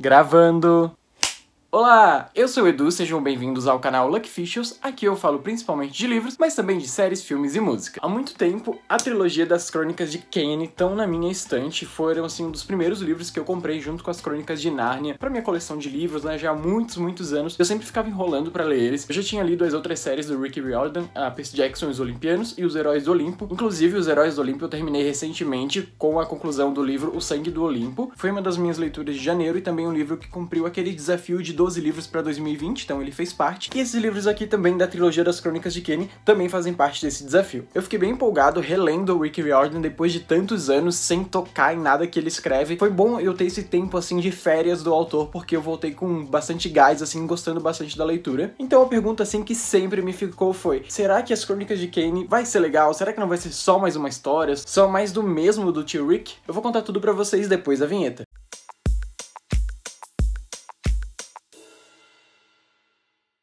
Gravando. Olá, eu sou o Edu, sejam bem-vindos ao canal Lucky Fishers. Aqui eu falo principalmente de livros, mas também de séries, filmes e música. Há muito tempo, a trilogia das Crônicas de Kane estão na minha estante, foram assim um dos primeiros livros que eu comprei junto com as Crônicas de Nárnia para minha coleção de livros, né, já há muitos, muitos anos. Eu sempre ficava enrolando para ler eles. Eu já tinha lido as outras séries do Rick Riordan, a Percy Jackson e os Olimpianos e os Heróis do Olimpo. Inclusive, os Heróis do Olimpo eu terminei recentemente com a conclusão do livro O Sangue do Olimpo. Foi uma das minhas leituras de janeiro e também um livro que cumpriu aquele desafio de 12 livros para 2020, então ele fez parte. E esses livros aqui também da trilogia das Crônicas de Kenny também fazem parte desse desafio. Eu fiquei bem empolgado relendo Rick Riordan depois de tantos anos sem tocar em nada que ele escreve. Foi bom eu ter esse tempo assim de férias do autor porque eu voltei com bastante gás assim, gostando bastante da leitura. Então a pergunta assim que sempre me ficou foi: será que as Crônicas de Kane vai ser legal? Será que não vai ser só mais uma história? Só mais do mesmo do tio Rick? Eu vou contar tudo para vocês depois da vinheta.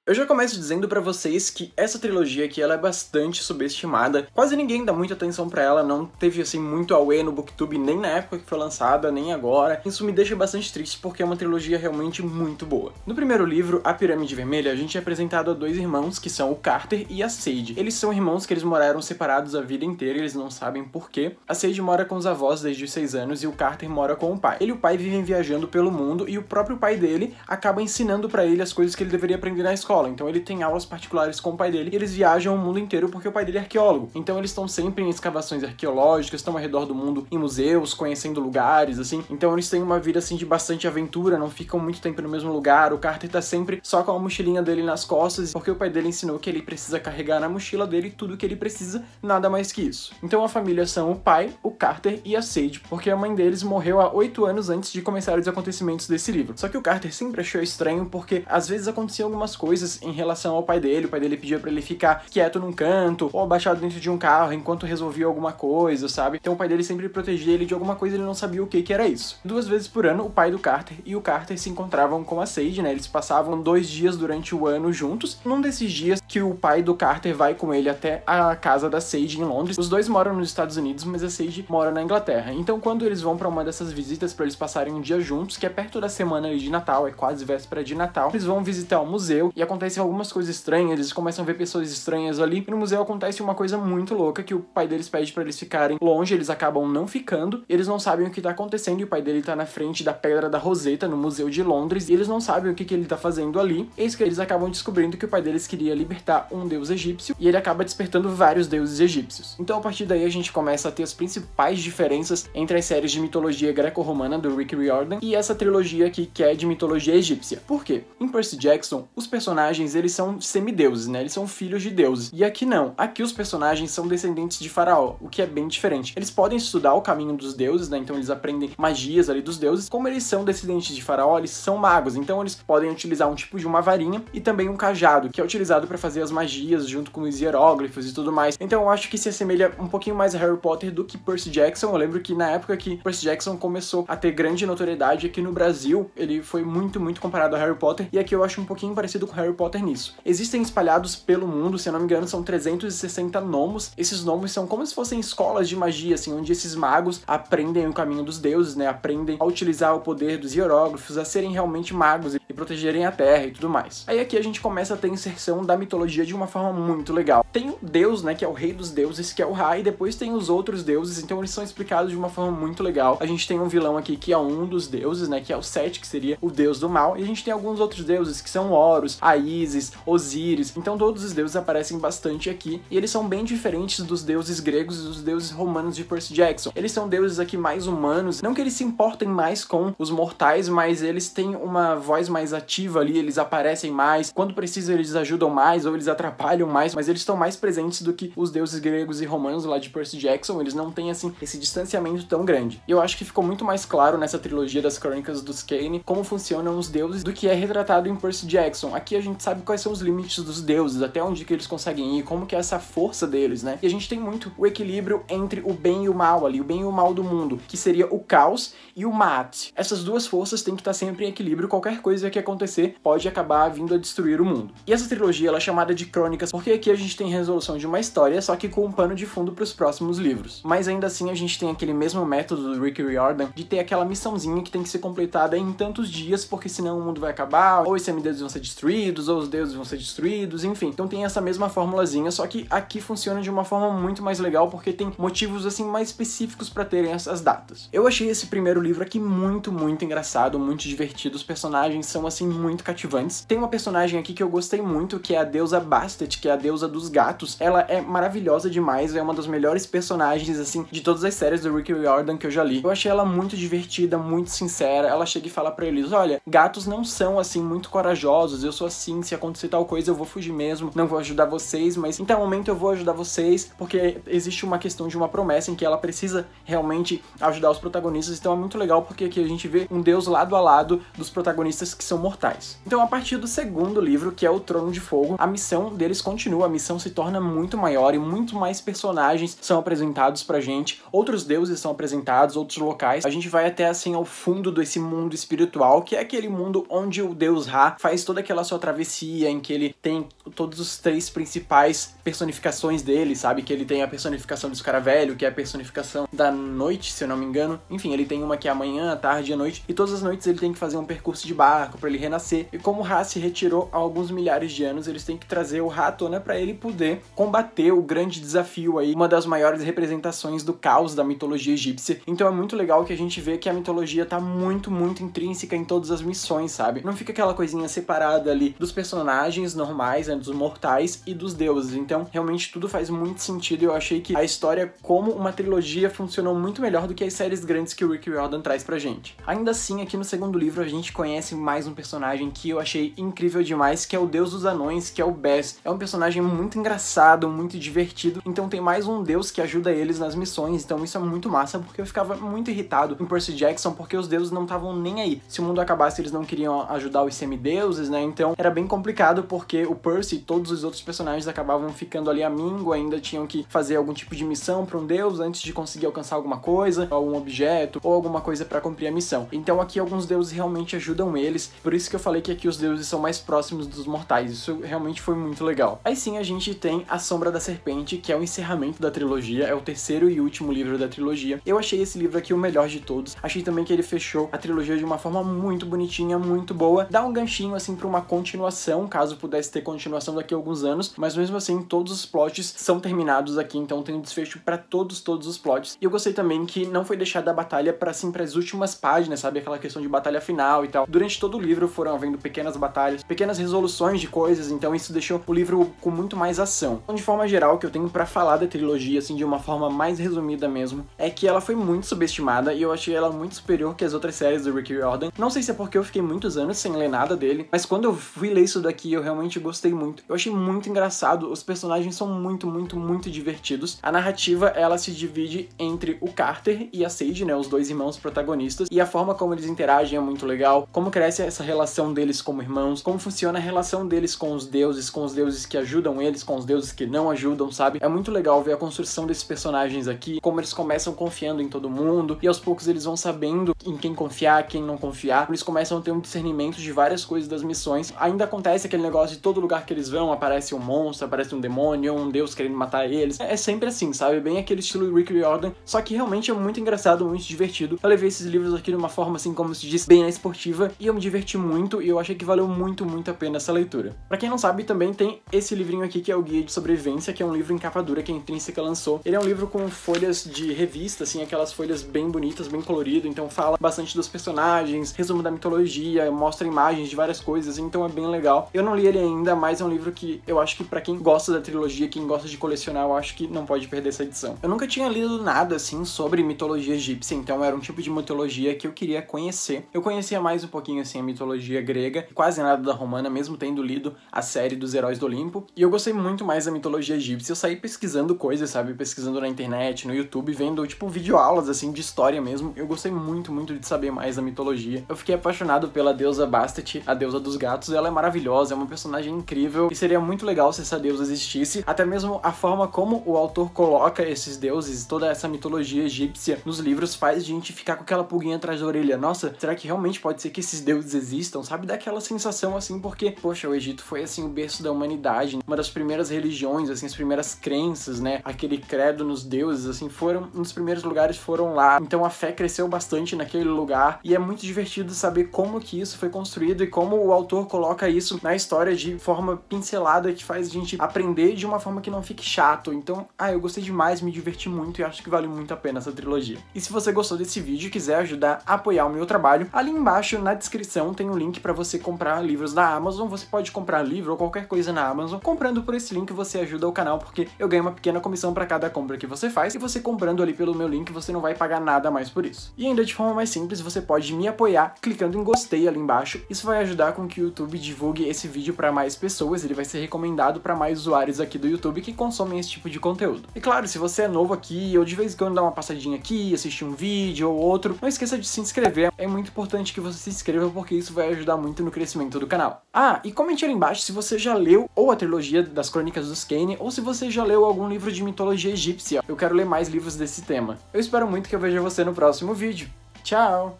Eu já começo dizendo para vocês que essa trilogia aqui ela é bastante subestimada. Quase ninguém dá muita atenção para ela, não teve assim muito away no booktube nem na época que foi lançada, nem agora. Isso me deixa bastante triste porque é uma trilogia realmente muito boa. No primeiro livro, A Pirâmide Vermelha, a gente é apresentado a dois irmãos que são o Carter e a Sage. Eles são irmãos que eles moraram separados a vida inteira, eles não sabem porquê. A Sage mora com os avós desde os 6 anos e o Carter mora com o pai. Ele e o pai vivem viajando pelo mundo e o próprio pai dele acaba ensinando para ele as coisas que ele deveria aprender na escola escola. Então ele tem aulas particulares com o pai dele e eles viajam o mundo inteiro porque o pai dele é arqueólogo. Então eles estão sempre em escavações arqueológicas, estão ao redor do mundo em museus, conhecendo lugares, assim. Então eles têm uma vida assim de bastante aventura, não ficam muito tempo no mesmo lugar. O Carter tá sempre só com a mochilinha dele nas costas, porque o pai dele ensinou que ele precisa carregar na mochila dele tudo que ele precisa, nada mais que isso. Então a família são o pai, o Carter e a Sage, porque a mãe deles morreu há oito anos antes de começar os acontecimentos desse livro. Só que o Carter sempre achou estranho porque às vezes aconteciam algumas coisas coisas em relação ao pai dele. O pai dele pedia para ele ficar quieto num canto ou abaixado dentro de um carro enquanto resolvia alguma coisa, sabe? Então o pai dele sempre protegia ele de alguma coisa, ele não sabia o que que era isso. Duas vezes por ano, o pai do Carter e o Carter se encontravam com a Sage, né? Eles passavam dois dias durante o ano juntos. Num desses dias que o pai do Carter vai com ele até a casa da Sage em Londres. Os dois moram nos Estados Unidos, mas a Sage mora na Inglaterra. Então quando eles vão para uma dessas visitas para eles passarem um dia juntos, que é perto da semana de Natal, é quase véspera de Natal, eles vão visitar o museu e acontece acontecem algumas coisas estranhas, eles começam a ver pessoas estranhas ali. E no museu acontece uma coisa muito louca que o pai deles pede para eles ficarem longe, eles acabam não ficando, eles não sabem o que tá acontecendo e o pai dele tá na frente da Pedra da Roseta no Museu de Londres e eles não sabem o que, que ele tá fazendo ali. Eis que eles acabam descobrindo que o pai deles queria libertar um deus egípcio e ele acaba despertando vários deuses egípcios. Então a partir daí a gente começa a ter as principais diferenças entre as séries de mitologia greco-romana do Rick Riordan e essa trilogia aqui que é de mitologia egípcia. Por quê? Em Percy Jackson, os personagens personagens, eles são semideuses, né? Eles são filhos de deuses. E aqui não. Aqui os personagens são descendentes de faraó, o que é bem diferente. Eles podem estudar o caminho dos deuses, né? Então eles aprendem magias ali dos deuses. Como eles são descendentes de faraó, eles são magos. Então eles podem utilizar um tipo de uma varinha e também um cajado, que é utilizado para fazer as magias junto com os hieróglifos e tudo mais. Então eu acho que se assemelha um pouquinho mais a Harry Potter do que Percy Jackson. Eu lembro que na época que Percy Jackson começou a ter grande notoriedade aqui no Brasil, ele foi muito, muito comparado a Harry Potter. E aqui eu acho um pouquinho parecido com Harry Potter nisso. Existem espalhados pelo mundo, se eu não me engano, são 360 nomos. Esses nomes são como se fossem escolas de magia, assim, onde esses magos aprendem o caminho dos deuses, né? Aprendem a utilizar o poder dos hierógrafos a serem realmente magos e protegerem a terra e tudo mais. Aí aqui a gente começa a ter inserção da mitologia de uma forma muito legal. Tem o deus, né, que é o rei dos deuses, que é o Ra, e depois tem os outros deuses, então eles são explicados de uma forma muito legal. A gente tem um vilão aqui que é um dos deuses, né, que é o Set, que seria o deus do mal, e a gente tem alguns outros deuses que são Horus, Aí Raízes, Osíris. Então todos os deuses aparecem bastante aqui e eles são bem diferentes dos deuses gregos e dos deuses romanos de Percy Jackson. Eles são deuses aqui mais humanos, não que eles se importem mais com os mortais, mas eles têm uma voz mais ativa ali, eles aparecem mais, quando precisa eles ajudam mais ou eles atrapalham mais, mas eles estão mais presentes do que os deuses gregos e romanos lá de Percy Jackson, eles não têm assim esse distanciamento tão grande. E eu acho que ficou muito mais claro nessa trilogia das Crônicas dos Kane como funcionam os deuses do que é retratado em Percy Jackson. Aqui a gente sabe quais são os limites dos deuses, até onde que eles conseguem ir, como que é essa força deles, né? E a gente tem muito o equilíbrio entre o bem e o mal ali, o bem e o mal do mundo, que seria o caos e o mate. Essas duas forças têm que estar sempre em equilíbrio, qualquer coisa que acontecer pode acabar vindo a destruir o mundo. E essa trilogia ela é chamada de crônicas porque aqui a gente tem resolução de uma história, só que com um pano de fundo para os próximos livros. Mas ainda assim a gente tem aquele mesmo método do Rick Riordan de ter aquela missãozinha que tem que ser completada em tantos dias, porque senão o mundo vai acabar, ou os semideus vão ser destruídos, destruídos, ou os deuses vão ser destruídos, enfim. Então tem essa mesma formulazinha, só que aqui funciona de uma forma muito mais legal, porque tem motivos assim mais específicos para terem essas datas. Eu achei esse primeiro livro aqui muito, muito engraçado, muito divertido, os personagens são assim muito cativantes. Tem uma personagem aqui que eu gostei muito, que é a deusa Bastet, que é a deusa dos gatos. Ela é maravilhosa demais, é uma das melhores personagens assim de todas as séries do Rick Riordan que eu já li. Eu achei ela muito divertida, muito sincera. Ela chega e fala para eles: "Olha, gatos não são assim muito corajosos, eu sou assim assim, se acontecer tal coisa eu vou fugir mesmo, não vou ajudar vocês, mas em tal momento eu vou ajudar vocês, porque existe uma questão de uma promessa em que ela precisa realmente ajudar os protagonistas, então é muito legal porque aqui a gente vê um deus lado a lado dos protagonistas que são mortais. Então a partir do segundo livro, que é o Trono de Fogo, a missão deles continua, a missão se torna muito maior e muito mais personagens são apresentados pra gente, outros deuses são apresentados, outros locais, a gente vai até assim ao fundo desse mundo espiritual, que é aquele mundo onde o deus Ra faz toda aquela sua travessia travessia, é em que ele tem todos os três principais personificações dele, sabe? Que ele tem a personificação do escaravelho, que é a personificação da noite, se eu não me engano. Enfim, ele tem uma que é amanhã, à tarde e à noite, e todas as noites ele tem que fazer um percurso de barco para ele renascer. E como o Ra se retirou há alguns milhares de anos, eles têm que trazer o rato, né, para ele poder combater o grande desafio aí, uma das maiores representações do caos da mitologia egípcia. Então é muito legal que a gente vê que a mitologia tá muito, muito intrínseca em todas as missões, sabe? Não fica aquela coisinha separada ali do dos personagens normais, né, dos mortais e dos deuses. Então, realmente tudo faz muito sentido e eu achei que a história como uma trilogia funcionou muito melhor do que as séries grandes que o Rick Riordan traz pra gente. Ainda assim, aqui no segundo livro a gente conhece mais um personagem que eu achei incrível demais, que é o Deus dos Anões, que é o Bess. É um personagem muito engraçado, muito divertido, então tem mais um deus que ajuda eles nas missões, então isso é muito massa, porque eu ficava muito irritado em Percy Jackson, porque os deuses não estavam nem aí. Se o mundo acabasse, eles não queriam ajudar os semideuses, né? Então era bem complicado porque o Percy e todos os outros personagens acabavam ficando ali amingo, ainda tinham que fazer algum tipo de missão para um deus antes de conseguir alcançar alguma coisa, algum objeto ou alguma coisa para cumprir a missão. Então aqui alguns deuses realmente ajudam eles, por isso que eu falei que aqui os deuses são mais próximos dos mortais. Isso realmente foi muito legal. Aí sim a gente tem A Sombra da Serpente, que é o encerramento da trilogia, é o terceiro e último livro da trilogia. Eu achei esse livro aqui o melhor de todos. Achei também que ele fechou a trilogia de uma forma muito bonitinha, muito boa. Dá um ganchinho assim para uma continuação continuação, caso pudesse ter continuação daqui a alguns anos, mas mesmo assim todos os plots são terminados aqui, então tem um desfecho para todos, todos os plots. E eu gostei também que não foi deixada a batalha para assim para as últimas páginas, sabe? Aquela questão de batalha final e tal. Durante todo o livro foram havendo pequenas batalhas, pequenas resoluções de coisas, então isso deixou o livro com muito mais ação. Então, de forma geral, o que eu tenho para falar da trilogia, assim, de uma forma mais resumida mesmo, é que ela foi muito subestimada e eu achei ela muito superior que as outras séries do Rick Riordan. Não sei se é porque eu fiquei muitos anos sem ler nada dele, mas quando eu fui reler isso daqui, eu realmente gostei muito. Eu achei muito engraçado, os personagens são muito, muito, muito divertidos. A narrativa, ela se divide entre o Carter e a Sage, né, os dois irmãos protagonistas, e a forma como eles interagem é muito legal, como cresce essa relação deles como irmãos, como funciona a relação deles com os deuses, com os deuses que ajudam eles, com os deuses que não ajudam, sabe? É muito legal ver a construção desses personagens aqui, como eles começam confiando em todo mundo, e aos poucos eles vão sabendo em quem confiar, quem não confiar, eles começam a ter um discernimento de várias coisas das missões, ainda ainda acontece aquele negócio de todo lugar que eles vão aparece um monstro, aparece um demônio, um deus querendo matar eles. É sempre assim, sabe? Bem aquele estilo Rick Riordan, só que realmente é muito engraçado, muito divertido. Eu levei esses livros aqui de uma forma assim, como se diz, bem na esportiva, e eu me diverti muito e eu achei que valeu muito, muito a pena essa leitura. Para quem não sabe, também tem esse livrinho aqui que é o Guia de Sobrevivência, que é um livro em capa dura que a Intrínseca lançou. Ele é um livro com folhas de revista, assim, aquelas folhas bem bonitas, bem colorido, então fala bastante dos personagens, resumo da mitologia, mostra imagens de várias coisas, então é bem bem legal. Eu não li ele ainda, mas é um livro que eu acho que para quem gosta da trilogia, quem gosta de colecionar, eu acho que não pode perder essa edição. Eu nunca tinha lido nada assim sobre mitologia egípcia, então era um tipo de mitologia que eu queria conhecer. Eu conhecia mais um pouquinho assim a mitologia grega, quase nada da romana, mesmo tendo lido a série dos Heróis do Olimpo, e eu gostei muito mais da mitologia egípcia. Eu saí pesquisando coisas, sabe, pesquisando na internet, no YouTube, vendo tipo videoaulas assim de história mesmo. Eu gostei muito, muito de saber mais da mitologia. Eu fiquei apaixonado pela deusa Bastet, a deusa dos gatos. Ela é maravilhosa, é uma personagem incrível e seria muito legal se essa deusa existisse. Até mesmo a forma como o autor coloca esses deuses, toda essa mitologia egípcia nos livros faz a gente ficar com aquela pulguinha atrás da orelha. Nossa, será que realmente pode ser que esses deuses existam? Sabe, daquela sensação assim, porque, poxa, o Egito foi assim o berço da humanidade, uma das primeiras religiões, assim, as primeiras crenças, né? Aquele credo nos deuses, assim, foram um dos primeiros lugares foram lá. Então a fé cresceu bastante naquele lugar e é muito divertido saber como que isso foi construído e como o autor coloca coloca isso na história de forma pincelada que faz a gente aprender de uma forma que não fique chato. Então, ah, eu gostei demais, me diverti muito e acho que vale muito a pena essa trilogia. E se você gostou desse vídeo e quiser ajudar a apoiar o meu trabalho, ali embaixo na descrição tem um link para você comprar livros da Amazon. Você pode comprar livro ou qualquer coisa na Amazon. Comprando por esse link você ajuda o canal porque eu ganho uma pequena comissão para cada compra que você faz e você comprando ali pelo meu link você não vai pagar nada mais por isso. E ainda de forma mais simples, você pode me apoiar clicando em gostei ali embaixo. Isso vai ajudar com que o YouTube divulgue divulgue esse vídeo para mais pessoas, ele vai ser recomendado para mais usuários aqui do YouTube que consomem esse tipo de conteúdo. E claro, se você é novo aqui, ou de vez em quando dá uma passadinha aqui, assistir um vídeo ou outro, não esqueça de se inscrever, é muito importante que você se inscreva porque isso vai ajudar muito no crescimento do canal. Ah, e comente ali embaixo se você já leu ou a trilogia das Crônicas dos Kane, ou se você já leu algum livro de mitologia egípcia, eu quero ler mais livros desse tema. Eu espero muito que eu veja você no próximo vídeo. Tchau!